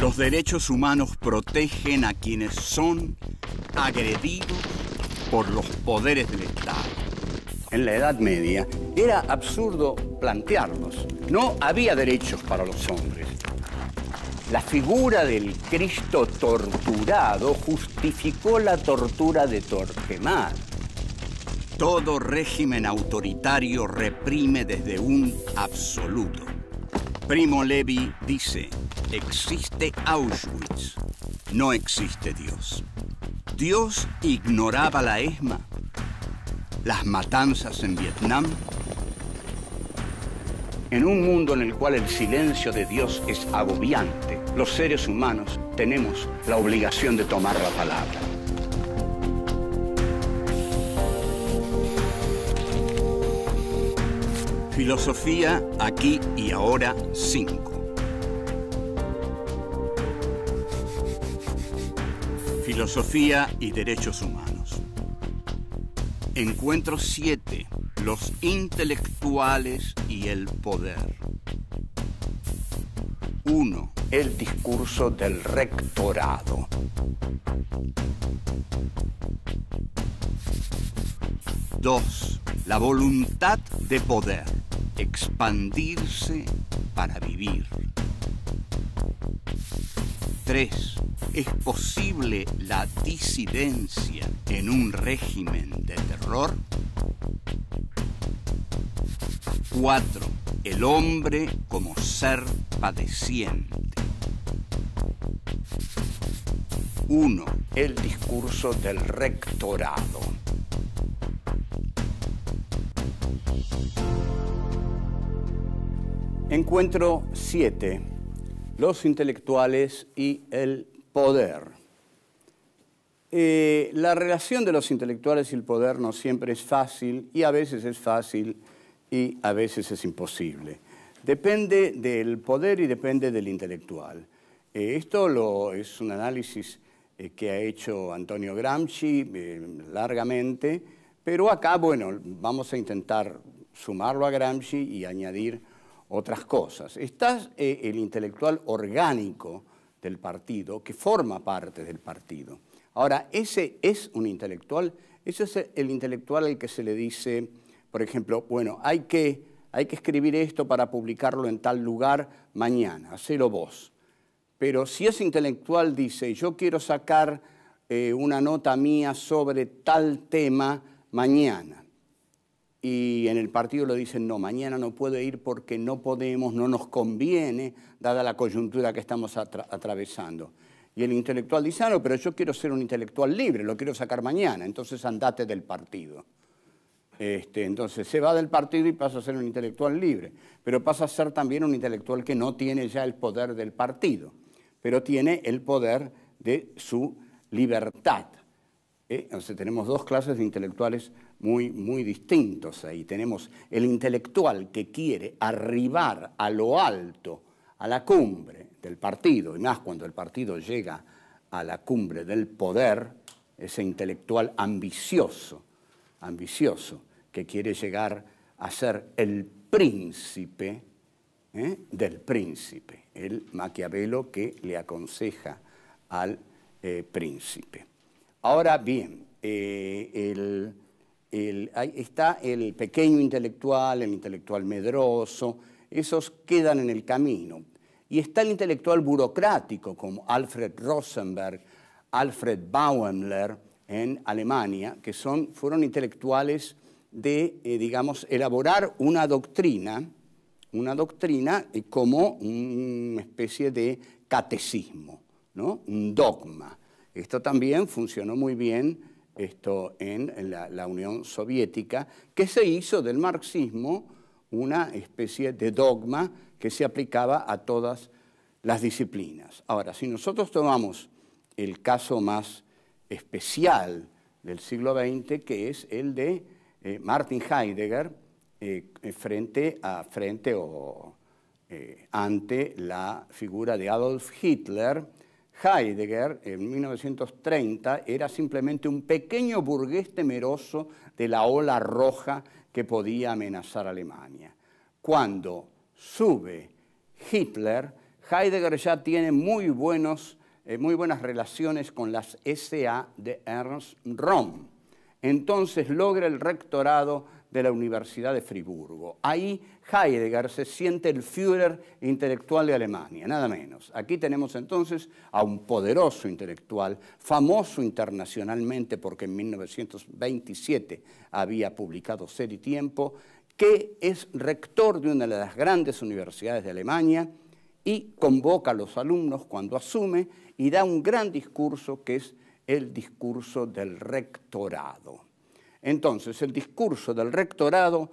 Los derechos humanos protegen a quienes son agredidos por los poderes del Estado. En la Edad Media era absurdo plantearlos. No había derechos para los hombres. La figura del Cristo torturado justificó la tortura de Tortemar. Todo régimen autoritario reprime desde un absoluto. Primo Levi dice, existe Auschwitz, no existe Dios. Dios ignoraba la ESMA, las matanzas en Vietnam. En un mundo en el cual el silencio de Dios es agobiante, los seres humanos tenemos la obligación de tomar la palabra. Filosofía aquí y ahora 5. Filosofía y Derechos Humanos. Encuentro 7. Los intelectuales y el poder. 1. El discurso del rectorado. 2. La voluntad de poder. Expandirse para vivir. 3 es posible la disidencia en un régimen de terror? 4. El hombre como ser padeciente. 1. El discurso del rectorado. Encuentro 7. Los intelectuales y el poder. Eh, la relación de los intelectuales y el poder no siempre es fácil y a veces es fácil y a veces es imposible. Depende del poder y depende del intelectual. Eh, esto lo, es un análisis eh, que ha hecho Antonio Gramsci largamente, pero acá, bueno, vamos a intentar sumarlo a Gramsci y añadir otras cosas. Está el intelectual orgánico, del partido, que forma parte del partido. Ahora, ese es un intelectual, ese es el intelectual al que se le dice, por ejemplo, bueno, hay que, hay que escribir esto para publicarlo en tal lugar mañana, hacelo vos. Pero si ese intelectual dice, yo quiero sacar eh, una nota mía sobre tal tema mañana, y en el partido lo dicen, no, mañana no puedo ir porque no podemos, no nos conviene, dada la coyuntura que estamos atravesando. Y el intelectual dice, ah, no, pero yo quiero ser un intelectual libre, lo quiero sacar mañana, entonces andate del partido. Este, entonces se va del partido y pasa a ser un intelectual libre, pero pasa a ser también un intelectual que no tiene ya el poder del partido, pero tiene el poder de su libertad. Entonces ¿Eh? tenemos dos clases de intelectuales muy, distintos ahí. Tenemos el intelectual que quiere arribar a lo alto, a la cumbre del partido, y más cuando el partido llega a la cumbre del poder, ese intelectual ambicioso, ambicioso, que quiere llegar a ser el príncipe ¿eh? del príncipe, el Maquiavelo que le aconseja al eh, príncipe. Ahora bien, eh, el ahí está el pequeño intelectual, el intelectual medroso, esos quedan en el camino. Y está el intelectual burocrático como Alfred Rosenberg, Alfred Baumler en Alemania, que son, fueron intelectuales de, eh, digamos, elaborar una doctrina, una doctrina eh, como una especie de catecismo, ¿no? un dogma. Esto también funcionó muy bien esto, en la, Unión Soviética, que se hizo del marxismo una especie de dogma que se aplicaba a todas las disciplinas. Ahora, si nosotros tomamos el caso más especial del siglo XX, que es el de eh, Martin Heidegger, eh, frente a frente o eh, ante la figura de Adolf Hitler, Heidegger, en 1930, era simplemente un pequeño burgués temeroso de la ola roja que podía amenazar a Alemania. Cuando sube Hitler, Heidegger ya tiene muy, eh, muy buenas relaciones con las SA de Ernst Röhm. Entonces logra el rectorado de la Universidad de Friburgo. Ahí Heidegger se siente el Führer intelectual de Alemania, nada menos. Aquí tenemos entonces a un poderoso intelectual, famoso internacionalmente porque en 1927 había publicado Ser y Tiempo, que es rector de una de las grandes universidades de Alemania y convoca a los alumnos cuando asume y da un gran discurso que es el discurso del rectorado. Entonces, el discurso del rectorado,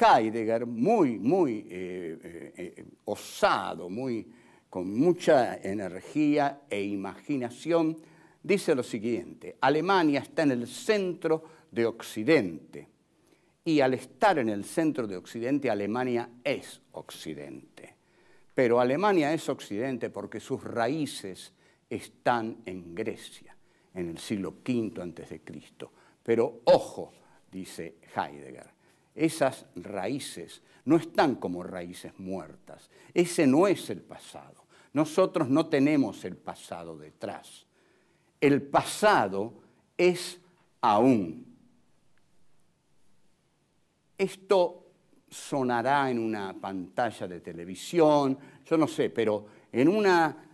Heidegger, muy, muy eh, eh, eh, osado, muy, con mucha energía e imaginación, dice lo siguiente, Alemania está en el centro de Occidente y al estar en el centro de Occidente, Alemania es Occidente. Pero Alemania es Occidente porque sus raíces están en Grecia, en el siglo V a.C. Pero ojo, dice Heidegger, esas raíces no están como raíces muertas. Ese no es el pasado. Nosotros no tenemos el pasado detrás. El pasado es aún. Esto sonará en una pantalla de televisión, yo no sé, pero en una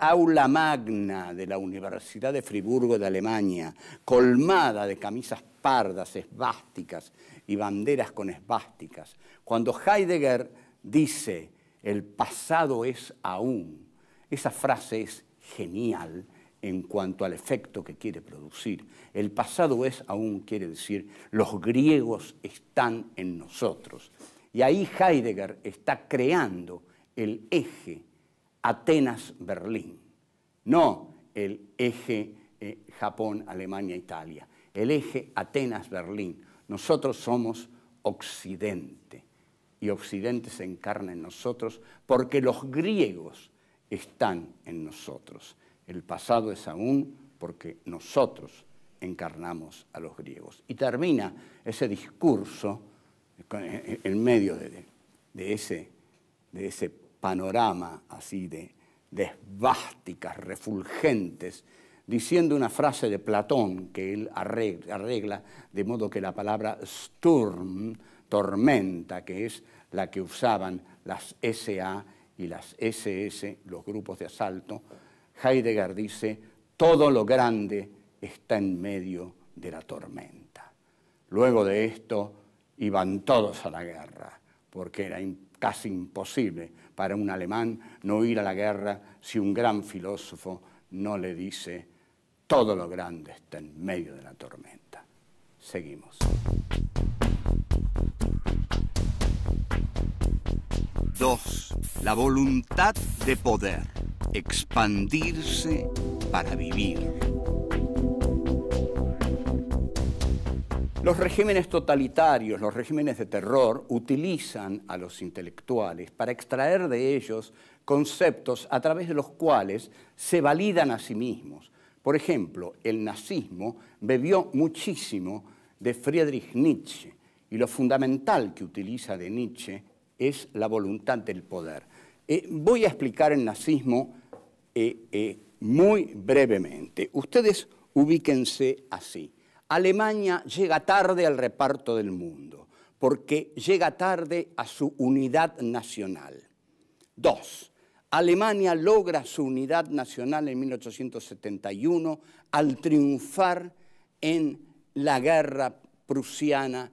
aula magna de la Universidad de Friburgo de Alemania, colmada de camisas pardas, esvásticas y banderas con esvásticas, cuando Heidegger dice, el pasado es aún, esa frase es genial en cuanto al efecto que quiere producir. El pasado es aún, quiere decir, los griegos están en nosotros. Y ahí Heidegger está creando el eje Atenas, Berlín. No el eje eh, Japón, Alemania, Italia. El eje Atenas, Berlín. Nosotros somos Occidente y Occidente se encarna en nosotros porque los griegos están en nosotros. El pasado es aún porque nosotros encarnamos a los griegos. Y termina ese discurso en medio ese, de ese panorama así de, desvásticas, refulgentes, diciendo una frase de Platón que él arregla, de modo que la palabra Sturm, tormenta, que es la que usaban las SA y las SS, los grupos de asalto, Heidegger dice, todo lo grande está en medio de la tormenta. Luego de esto iban todos a la guerra, porque era casi imposible para un alemán no ir a la guerra si un gran filósofo no le dice, todo lo grande está en medio de la tormenta. Seguimos. 2. La voluntad de poder, expandirse para vivir. Los regímenes totalitarios, los regímenes de terror, utilizan a los intelectuales para extraer de ellos conceptos a través de los cuales se validan a sí mismos. Por ejemplo, el nazismo bebió muchísimo de Friedrich Nietzsche y lo fundamental que utiliza de Nietzsche es la voluntad del poder. Eh, voy a explicar el nazismo eh, eh, muy brevemente. Ustedes ubíquense así. Alemania llega tarde al reparto del mundo, porque llega tarde a su unidad nacional. Dos, Alemania logra su unidad nacional en 1871 al triunfar en la guerra prusiana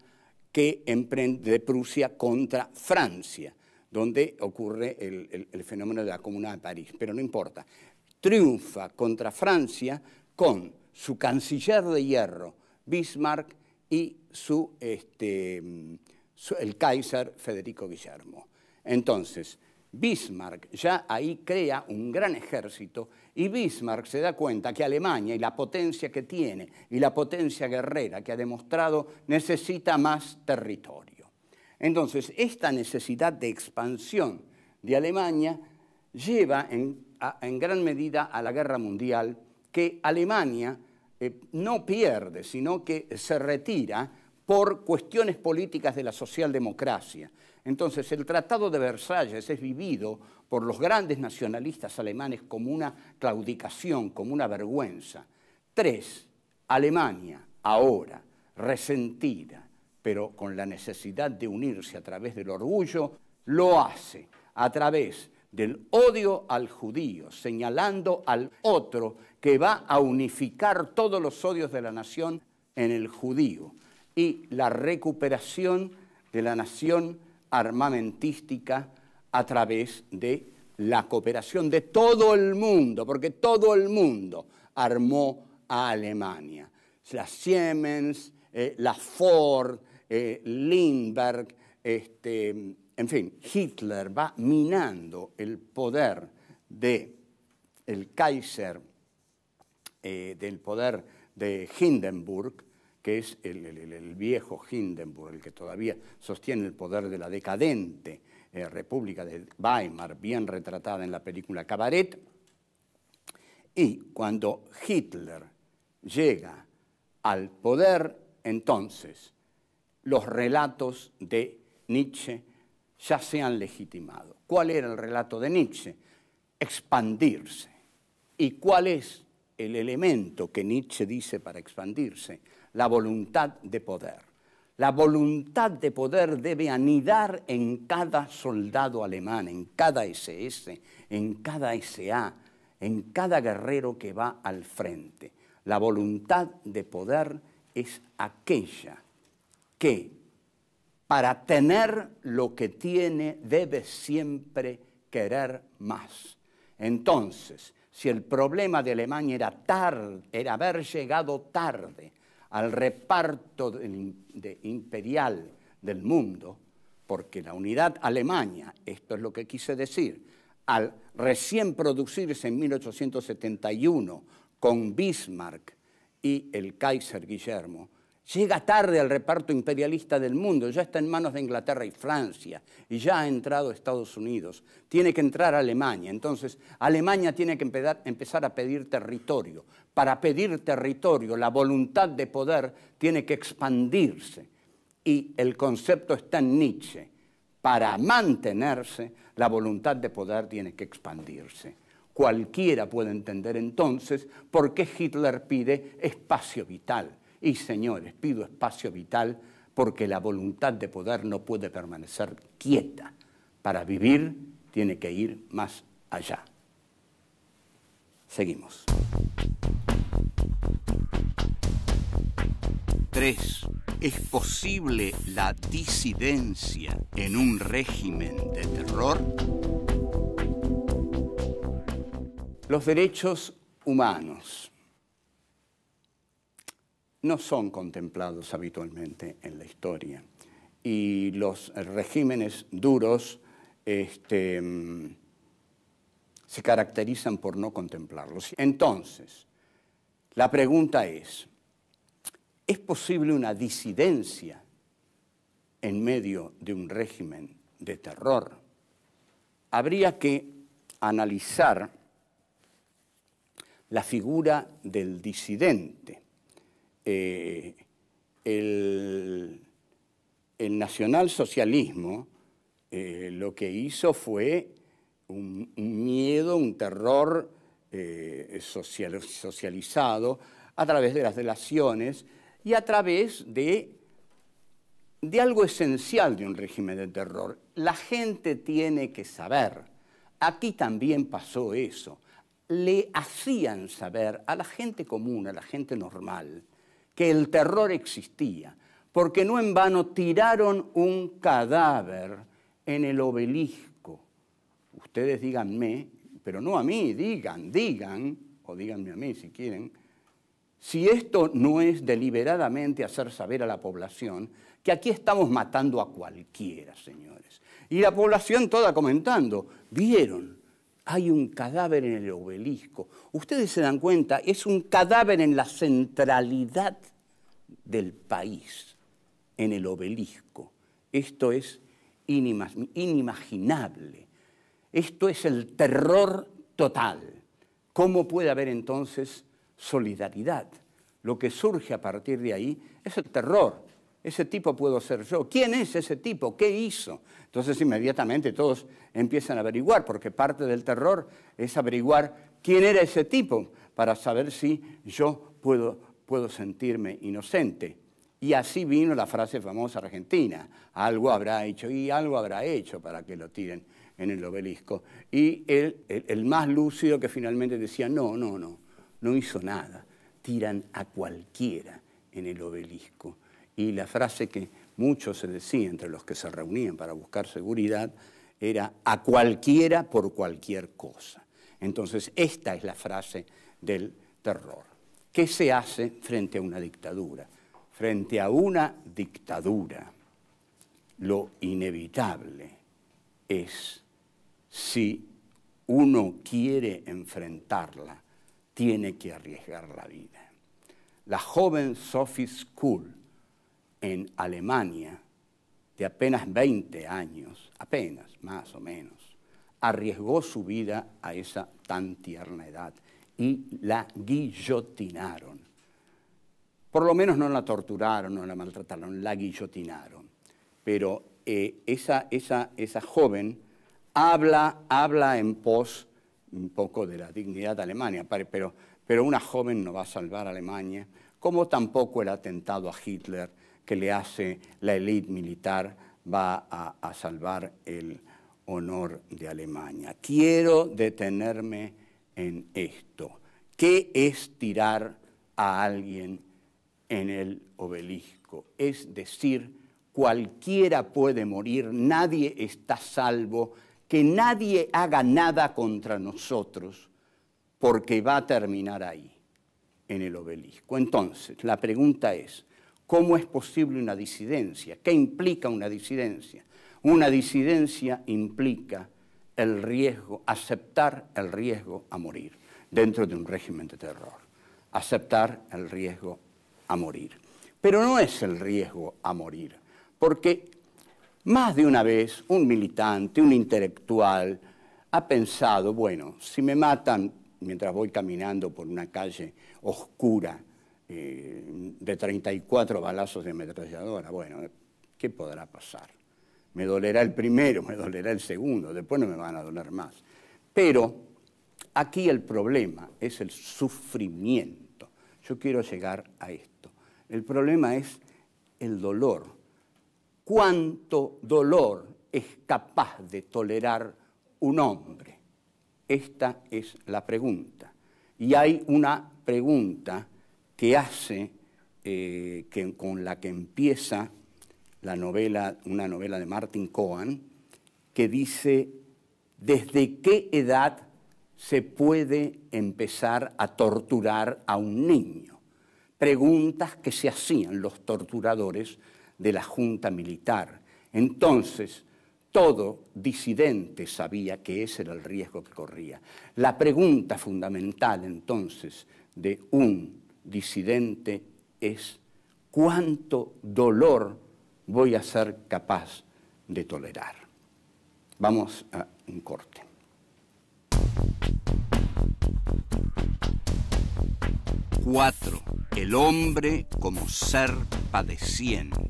que emprende de Prusia contra Francia, donde ocurre el, el fenómeno de la Comuna de París. Pero no importa. Triunfa contra Francia con su canciller de hierro, Bismarck y su, este, el Kaiser Federico Guillermo. Entonces, Bismarck ya ahí crea un gran ejército y Bismarck se da cuenta que Alemania y la potencia que tiene y la potencia guerrera que ha demostrado necesita más territorio. Entonces, esta necesidad de expansión de Alemania lleva en, en gran medida a la guerra mundial que Alemania eh, no pierde, sino que se retira por cuestiones políticas de la socialdemocracia. Entonces, el Tratado de Versalles es vivido por los grandes nacionalistas alemanes como una claudicación, como una vergüenza. Tres, Alemania, ahora, resentida, pero con la necesidad de unirse a través del orgullo, lo hace a través del odio al judío, señalando al otro que va a unificar todos los odios de la nación en el judío y la recuperación de la nación armamentística a través de la cooperación de todo el mundo, porque todo el mundo armó a Alemania. La Siemens, eh, la Ford, Lindberg, eh, Lindbergh, este, en fin, Hitler va minando el poder del el Kaiser eh, del poder de Hindenburg, que es el, viejo Hindenburg, el que todavía sostiene el poder de la decadente eh, República de Weimar, bien retratada en la película Cabaret. Y cuando Hitler llega al poder, entonces los relatos de Nietzsche ya se han legitimado. ¿Cuál era el relato de Nietzsche? Expandirse. ¿Y cuál es el elemento que Nietzsche dice para expandirse, la voluntad de poder. La voluntad de poder debe anidar en cada soldado alemán, en cada SS, en cada SA, en cada guerrero que va al frente. La voluntad de poder es aquella que para tener lo que tiene debe siempre querer más. Entonces, si el problema de Alemania era, tarde, era haber llegado tarde al reparto imperial del mundo, porque la unidad Alemania, esto es lo que quise decir, al recién producirse en 1871 con Bismarck y el Kaiser Guillermo, llega tarde al reparto imperialista del mundo, ya está en manos de Inglaterra y Francia, y ya ha entrado Estados Unidos, tiene que entrar Alemania, entonces Alemania tiene que empezar a pedir territorio, para pedir territorio la voluntad de poder tiene que expandirse, y el concepto está en Nietzsche, para mantenerse la voluntad de poder tiene que expandirse. Cualquiera puede entender entonces por qué Hitler pide espacio vital y señores, pido espacio vital porque la voluntad de poder no puede permanecer quieta. Para vivir tiene que ir más allá. Seguimos. 3. ¿Es posible la disidencia en un régimen de terror? Los derechos humanos no son contemplados habitualmente en la historia. Y los regímenes duros este, se caracterizan por no contemplarlos. Entonces, la pregunta es, ¿es posible una disidencia en medio de un régimen de terror? Habría que analizar la figura del disidente eh, el, nacionalsocialismo eh, lo que hizo fue un, miedo, un terror eh, social, socializado a través de las delaciones y a través de, de algo esencial de un régimen de terror. La gente tiene que saber. Aquí también pasó eso. Le hacían saber a la gente común, a la gente normal, que el terror existía, porque no en vano tiraron un cadáver en el obelisco. Ustedes díganme, pero no a mí, digan, digan, o díganme a mí si quieren, si esto no es deliberadamente hacer saber a la población que aquí estamos matando a cualquiera, señores. Y la población toda comentando, vieron, hay un cadáver en el obelisco. Ustedes se dan cuenta, es un cadáver en la centralidad del país, en el obelisco. Esto es inimaginable. Esto es el terror total. ¿Cómo puede haber entonces solidaridad? Lo que surge a partir de ahí es el terror ese tipo puedo ser yo. ¿Quién es ese tipo? ¿Qué hizo? Entonces inmediatamente todos empiezan a averiguar, porque parte del terror es averiguar quién era ese tipo para saber si yo puedo, puedo sentirme inocente. Y así vino la frase famosa argentina, algo habrá hecho y algo habrá hecho para que lo tiren en el obelisco. Y el más lúcido que finalmente decía, no, no, no, no hizo nada, tiran a cualquiera en el obelisco. Y la frase que muchos se decía entre los que se reunían para buscar seguridad era a cualquiera por cualquier cosa. Entonces, esta es la frase del terror. ¿Qué se hace frente a una dictadura? Frente a una dictadura, lo inevitable es, si uno quiere enfrentarla, tiene que arriesgar la vida. La joven Sophie School, en Alemania de apenas 20 años, apenas, más o menos, arriesgó su vida a esa tan tierna edad y la guillotinaron. Por lo menos no la torturaron, no la maltrataron, la guillotinaron. Pero eh, esa, joven habla, habla en pos un poco de la dignidad de Alemania, pero, pero una joven no va a salvar a Alemania, como tampoco el atentado a Hitler que le hace la élite militar va a, a salvar el honor de Alemania. Quiero detenerme en esto. ¿Qué es tirar a alguien en el obelisco? Es decir, cualquiera puede morir, nadie está salvo, que nadie haga nada contra nosotros, porque va a terminar ahí, en el obelisco. Entonces, la pregunta es, ¿Cómo es posible una disidencia? ¿Qué implica una disidencia? Una disidencia implica el riesgo, aceptar el riesgo a morir dentro de un régimen de terror, aceptar el riesgo a morir. Pero no es el riesgo a morir, porque más de una vez un militante, un intelectual, ha pensado, bueno, si me matan mientras voy caminando por una calle oscura de 34 balazos de ametralladora. Bueno, ¿qué podrá pasar? Me dolerá el primero, me dolerá el segundo, después no me van a doler más. Pero aquí el problema es el sufrimiento. Yo quiero llegar a esto. El problema es el dolor. ¿Cuánto dolor es capaz de tolerar un hombre? Esta es la pregunta. Y hay una pregunta que hace eh, que, con la que empieza la novela, una novela de Martin Cohen, que dice, ¿desde qué edad se puede empezar a torturar a un niño? Preguntas que se hacían los torturadores de la Junta Militar. Entonces, todo disidente sabía que ese era el riesgo que corría. La pregunta fundamental entonces de un disidente es cuánto dolor voy a ser capaz de tolerar. Vamos a un corte. 4. El hombre como ser padeciente.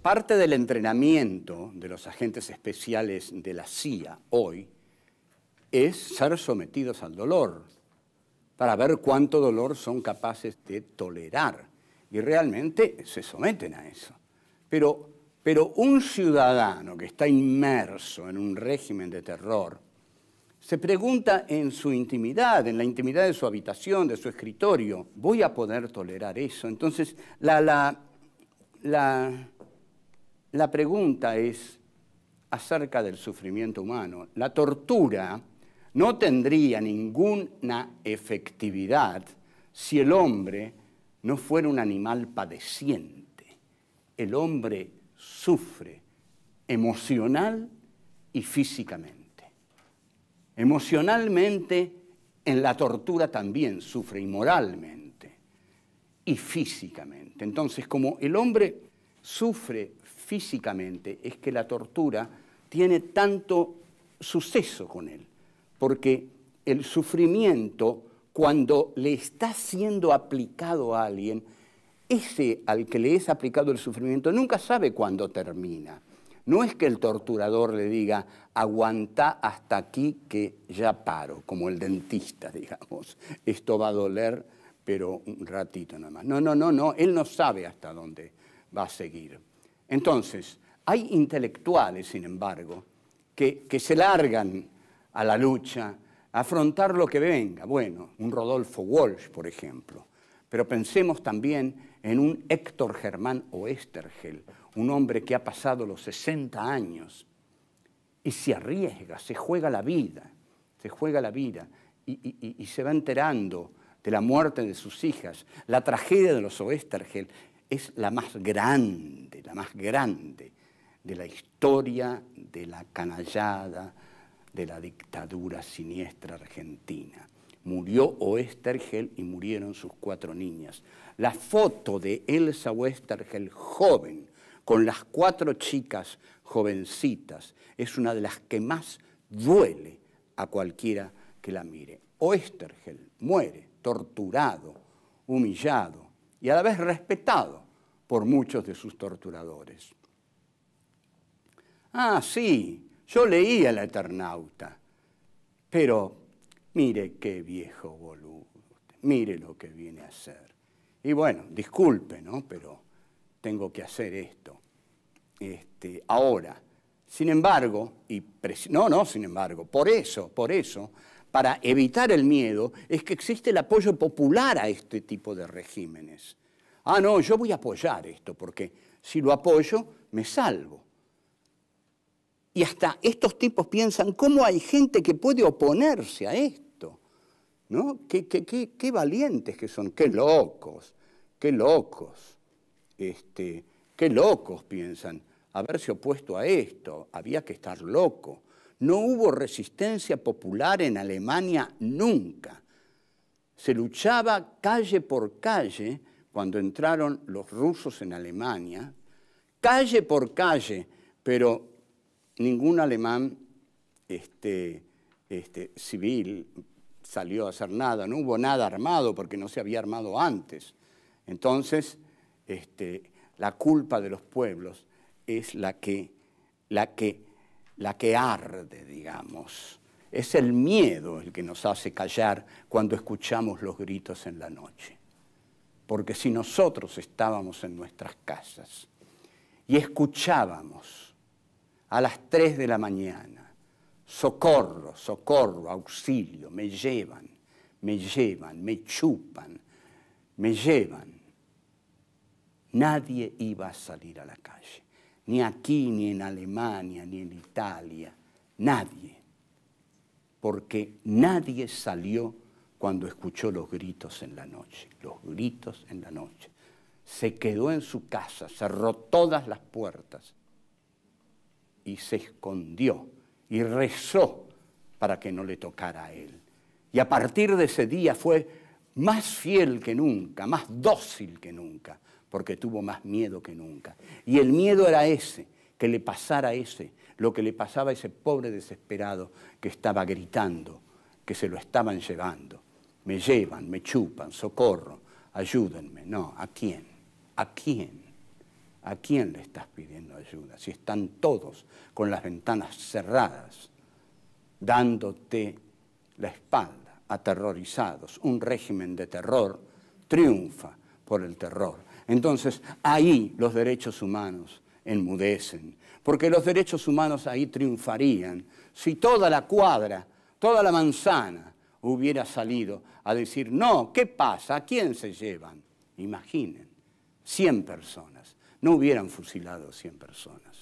Parte del entrenamiento de los agentes especiales de la CIA hoy es ser sometidos al dolor, para ver cuánto dolor son capaces de tolerar. Y realmente se someten a eso. Pero, pero un ciudadano que está inmerso en un régimen de terror, se pregunta en su intimidad, en la intimidad de su habitación, de su escritorio, ¿voy a poder tolerar eso? Entonces, la, la pregunta es acerca del sufrimiento humano. La tortura no tendría ninguna efectividad si el hombre no fuera un animal padeciente. El hombre sufre emocional y físicamente. Emocionalmente en la tortura también sufre y moralmente y físicamente. Entonces, como el hombre sufre físicamente, es que la tortura tiene tanto suceso con él porque el sufrimiento, cuando le está siendo aplicado a alguien, ese al que le es aplicado el sufrimiento nunca sabe cuándo termina. No es que el torturador le diga, aguanta hasta aquí que ya paro, como el dentista, digamos. Esto va a doler, pero un ratito nada más. No, no, no, no, él no sabe hasta dónde va a seguir. Entonces, hay intelectuales, sin embargo, que, que se largan a la lucha, afrontar lo que venga. Bueno, un Rodolfo Walsh, por ejemplo. Pero pensemos también en un Héctor Germán Oestergel, un hombre que ha pasado los 60 años y se arriesga, se juega la vida, se juega la vida y, y se va enterando de la muerte de sus hijas. La tragedia de los Oestergel es la más grande, la más grande de la historia de la canallada, de la dictadura siniestra argentina. Murió Oestergel y murieron sus cuatro niñas. La foto de Elsa Oestergel joven, con las cuatro chicas jovencitas, es una de las que más duele a cualquiera que la mire. Oestergel muere torturado, humillado y a la vez respetado por muchos de sus torturadores. Ah, sí, yo leía la Eternauta, pero mire qué viejo boludo, mire lo que viene a hacer. Y bueno, disculpe, ¿no? Pero tengo que hacer esto. Este, ahora, sin embargo, y no, no, sin embargo, por eso, por eso, para evitar el miedo, es que existe el apoyo popular a este tipo de regímenes. Ah, no, yo voy a apoyar esto, porque si lo apoyo, me salvo. Y hasta estos tipos piensan, ¿cómo hay gente que puede oponerse a esto? ¿No? ¿Qué, qué, valientes que son, qué locos, qué locos, este, qué locos piensan. Haberse opuesto a esto, había que estar loco. No hubo resistencia popular en Alemania nunca. Se luchaba calle por calle cuando entraron los rusos en Alemania, calle por calle, pero ningún alemán este, este, civil salió a hacer nada, no hubo nada armado porque no se había armado antes. Entonces, este, la culpa de los pueblos es la que arde, digamos. Es el miedo el que nos hace callar cuando escuchamos los gritos en la noche. Porque si nosotros estábamos en nuestras casas y escuchábamos a las 3 de la mañana. Socorro, socorro, auxilio, me llevan, me llevan, me chupan, me llevan. Nadie iba a salir a la calle, ni aquí, ni en Alemania, ni en Italia, nadie, porque nadie salió cuando escuchó los gritos en la noche, los gritos en la noche. Se quedó en su casa, cerró todas las puertas y se escondió y rezó para que no le tocara a él. Y a partir de ese día fue más fiel que nunca, más dócil que nunca, porque tuvo más miedo que nunca. Y el miedo era ese, que le pasara ese, lo que le pasaba a ese pobre desesperado que estaba gritando, que se lo estaban llevando. Me llevan, me chupan, socorro, ayúdenme. No, ¿a quién? ¿A quién? ¿A quién le estás pidiendo ayuda? Si están todos con las ventanas cerradas, dándote la espalda, aterrorizados, un régimen de terror triunfa por el terror. Entonces ahí los derechos humanos enmudecen, porque los derechos humanos ahí triunfarían si toda la cuadra, toda la manzana hubiera salido a decir, no, ¿qué pasa? ¿A quién se llevan? Imaginen, 100 personas no hubieran fusilado 100 personas.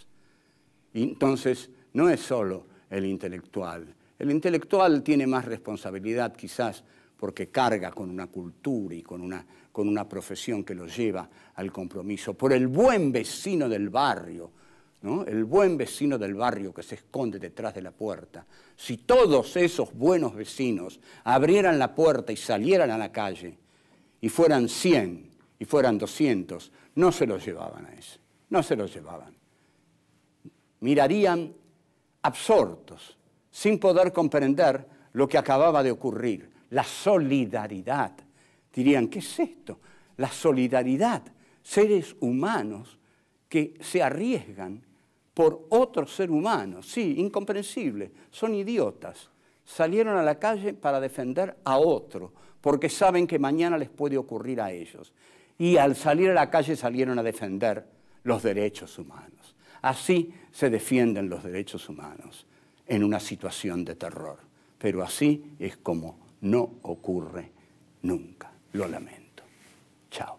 entonces, no es solo el intelectual. El intelectual tiene más responsabilidad quizás porque carga con una cultura y con una, con una profesión que lo lleva al compromiso, por el buen vecino del barrio, el buen vecino del barrio que se esconde detrás de la puerta. Si todos esos buenos vecinos abrieran la puerta y salieran a la calle, y fueran 100, y fueran 200, no se los llevaban a eso, no se los llevaban. Mirarían absortos, sin poder comprender lo que acababa de ocurrir, la solidaridad. Dirían, ¿qué es esto? La solidaridad, seres humanos que se arriesgan por otro ser humano, sí, incomprensible, son idiotas. Salieron a la calle para defender a otro, porque saben que mañana les puede ocurrir a ellos y al salir a la calle salieron a defender los derechos humanos. Así se defienden los derechos humanos en una situación de terror, pero así es como no ocurre nunca. Lo lamento. Chao.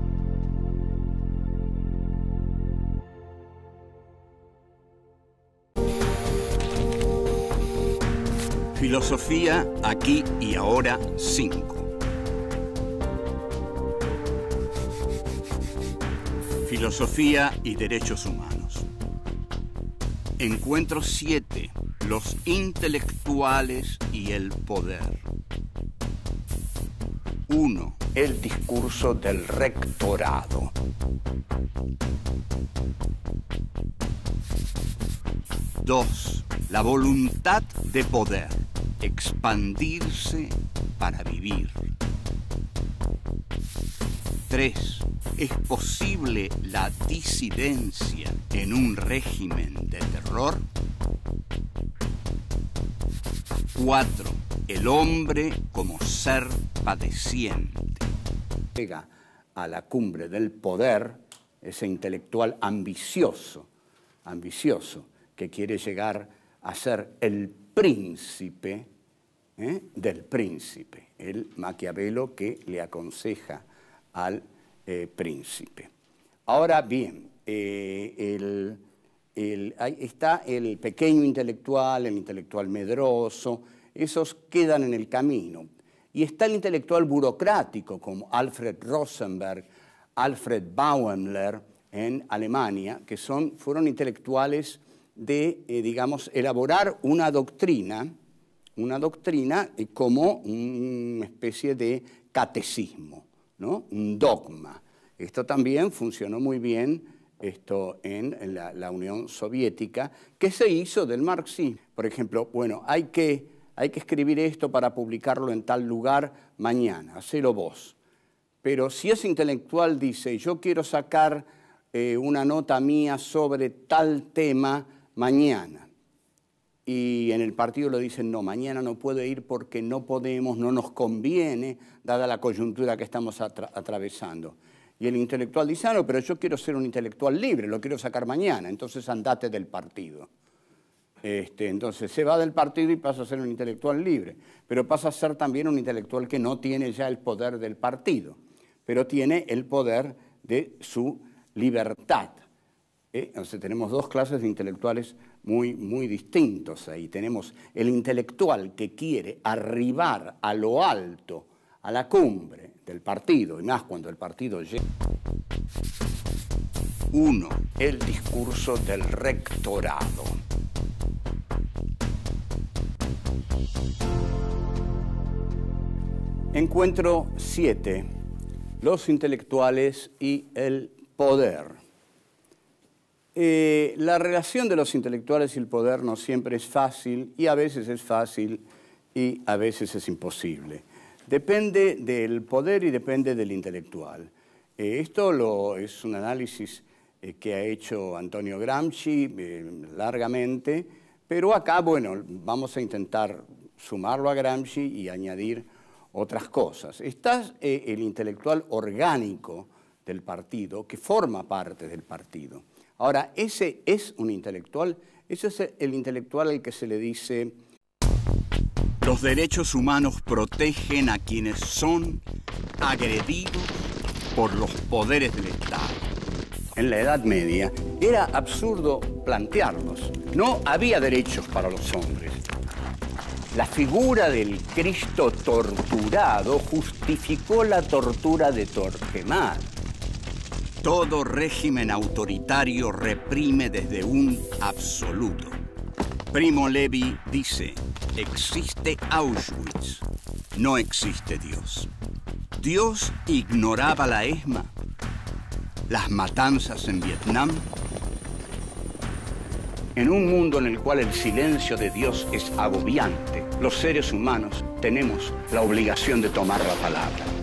Filosofía aquí y ahora 5. Filosofía y derechos humanos. Encuentro 7. Los intelectuales y el poder. 1. El discurso del rectorado. 2. La voluntad de poder. Expandirse para vivir. 3. ¿Es posible la disidencia en un régimen de terror? 4 el hombre como ser padeciente. Llega a la cumbre del poder ese intelectual ambicioso, ambicioso, que quiere llegar a ser el príncipe ¿eh? del príncipe, el Maquiavelo que le aconseja al eh, príncipe. Ahora bien, eh, ahí está el pequeño intelectual, el intelectual medroso, esos quedan en el camino. Y está el intelectual burocrático como Alfred Rosenberg, Alfred Bauenler en Alemania, que son, fueron intelectuales de, eh, digamos, elaborar una doctrina, una doctrina eh, como una especie de catecismo, ¿no? un dogma. Esto también funcionó muy bien esto en la, la Unión Soviética, que se hizo del marxismo. Por ejemplo, bueno, hay que hay que escribir esto para publicarlo en tal lugar mañana, hacelo vos. Pero si ese intelectual dice, yo quiero sacar eh, una nota mía sobre tal tema mañana, y en el partido lo dicen, no, mañana no puedo ir porque no podemos, no nos conviene, dada la coyuntura que estamos atravesando. Y el intelectual dice, ah, no, pero yo quiero ser un intelectual libre, lo quiero sacar mañana, entonces andate del partido. Este, entonces se va del partido y pasa a ser un intelectual libre, pero pasa a ser también un intelectual que no tiene ya el poder del partido, pero tiene el poder de su libertad. Entonces ¿Eh? tenemos dos clases de intelectuales muy, muy distintos ahí. Tenemos el intelectual que quiere arribar a lo alto, a la cumbre del partido, y más cuando el partido llega. Uno, El discurso del rectorado. Encuentro 7. Los intelectuales y el poder. Eh, la relación de los intelectuales y el poder no siempre es fácil y a veces es fácil y a veces es imposible. Depende del poder y depende del intelectual. Eh, esto es un análisis eh, que ha hecho Antonio Gramsci largamente, pero acá, bueno, vamos a intentar sumarlo a Gramsci y añadir otras cosas. Está eh, el intelectual orgánico del partido, que forma parte del partido. Ahora, ese es un intelectual, ese es el, el intelectual al que se le dice... Los derechos humanos protegen a quienes son agredidos por los poderes del Estado. En la Edad Media era absurdo plantearlos. No había derechos para los hombres. La figura del Cristo torturado justificó la tortura de Torquemada. Todo régimen autoritario reprime desde un absoluto. Primo Levi dice, existe Auschwitz, no existe Dios. Dios ignoraba la ESMA, las matanzas en Vietnam en un mundo en el cual el silencio de Dios es agobiante, los seres humanos tenemos la obligación de tomar la palabra.